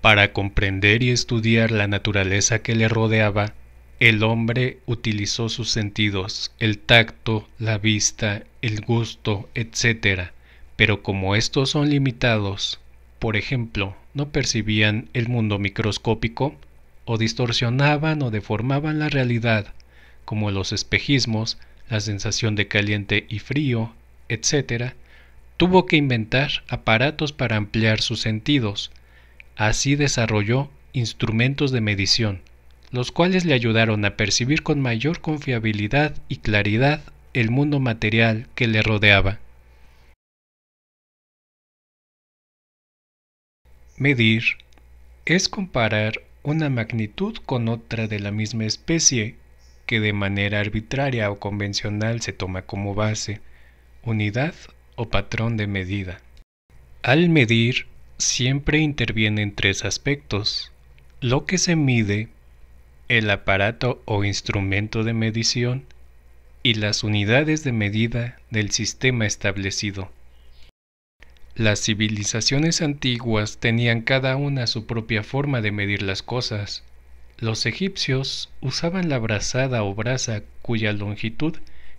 Para comprender y estudiar la naturaleza que le rodeaba, el hombre utilizó sus sentidos, el tacto, la vista, el gusto, etc. Pero como estos son limitados, por ejemplo, no percibían el mundo microscópico, o distorsionaban o deformaban la realidad, como los espejismos, la sensación de caliente y frío, etc., tuvo que inventar aparatos para ampliar sus sentidos, Así desarrolló instrumentos de medición, los cuales le ayudaron a percibir con mayor confiabilidad y claridad el mundo material que le rodeaba. Medir es comparar una magnitud con otra de la misma especie que de manera arbitraria o convencional se toma como base, unidad o patrón de medida. Al medir, Siempre intervienen tres aspectos. Lo que se mide, el aparato o instrumento de medición y las unidades de medida del sistema establecido. Las civilizaciones antiguas tenían cada una su propia forma de medir las cosas. Los egipcios usaban la brazada o brasa cuya longitud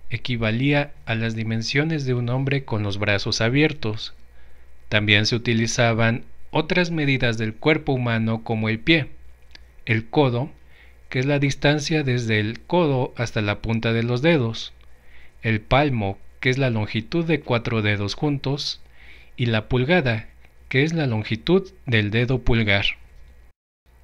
equivalía a las dimensiones de un hombre con los brazos abiertos también se utilizaban otras medidas del cuerpo humano como el pie, el codo, que es la distancia desde el codo hasta la punta de los dedos, el palmo, que es la longitud de cuatro dedos juntos, y la pulgada, que es la longitud del dedo pulgar.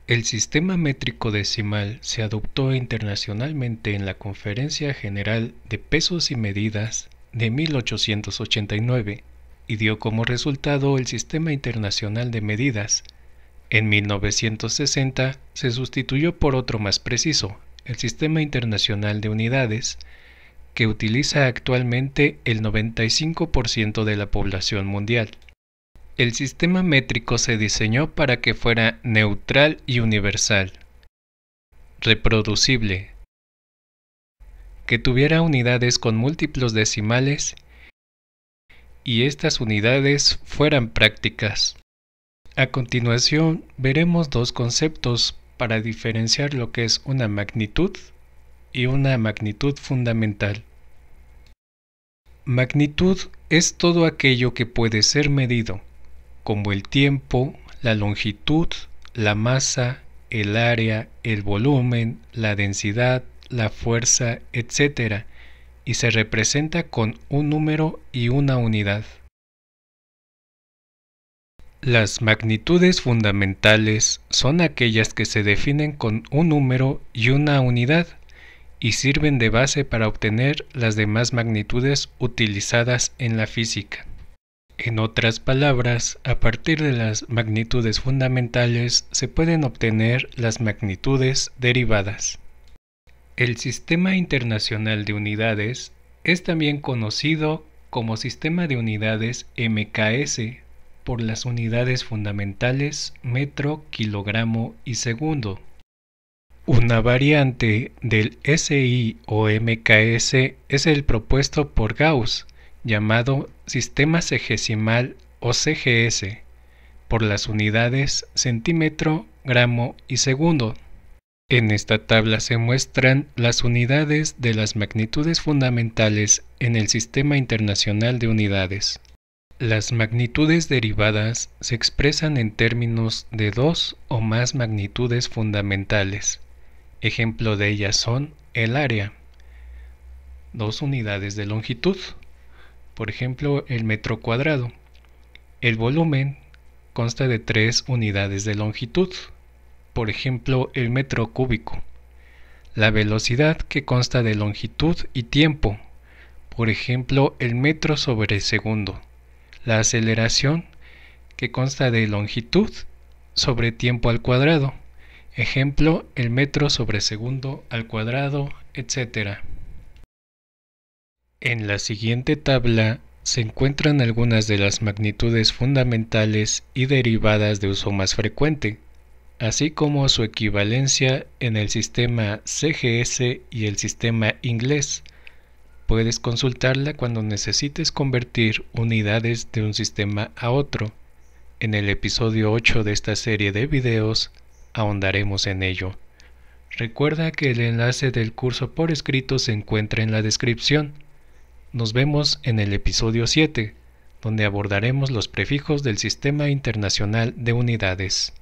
El sistema métrico decimal se adoptó internacionalmente en la Conferencia General de Pesos y Medidas de 1889 y dio como resultado el Sistema Internacional de Medidas. En 1960 se sustituyó por otro más preciso, el Sistema Internacional de Unidades, que utiliza actualmente el 95% de la población mundial. El sistema métrico se diseñó para que fuera neutral y universal, reproducible, que tuviera unidades con múltiplos decimales y estas unidades fueran prácticas. A continuación veremos dos conceptos para diferenciar lo que es una magnitud y una magnitud fundamental. Magnitud es todo aquello que puede ser medido, como el tiempo, la longitud, la masa, el área, el volumen, la densidad, la fuerza, etc., y se representa con un número y una unidad. Las magnitudes fundamentales son aquellas que se definen con un número y una unidad y sirven de base para obtener las demás magnitudes utilizadas en la física. En otras palabras, a partir de las magnitudes fundamentales se pueden obtener las magnitudes derivadas. El Sistema Internacional de Unidades es también conocido como Sistema de Unidades MKS por las unidades fundamentales metro, kilogramo y segundo. Una variante del SI o MKS es el propuesto por Gauss, llamado Sistema Segesimal o CGS, por las unidades centímetro, gramo y segundo. En esta tabla se muestran las unidades de las magnitudes fundamentales en el Sistema Internacional de Unidades. Las magnitudes derivadas se expresan en términos de dos o más magnitudes fundamentales. Ejemplo de ellas son el área, dos unidades de longitud, por ejemplo el metro cuadrado. El volumen consta de tres unidades de longitud, por ejemplo el metro cúbico. La velocidad que consta de longitud y tiempo, por ejemplo el metro sobre segundo. La aceleración que consta de longitud sobre tiempo al cuadrado, ejemplo el metro sobre segundo al cuadrado, etc. En la siguiente tabla se encuentran algunas de las magnitudes fundamentales y derivadas de uso más frecuente, así como su equivalencia en el sistema CGS y el sistema inglés. Puedes consultarla cuando necesites convertir unidades de un sistema a otro. En el episodio 8 de esta serie de videos ahondaremos en ello. Recuerda que el enlace del curso por escrito se encuentra en la descripción. Nos vemos en el episodio 7, donde abordaremos los prefijos del Sistema Internacional de Unidades.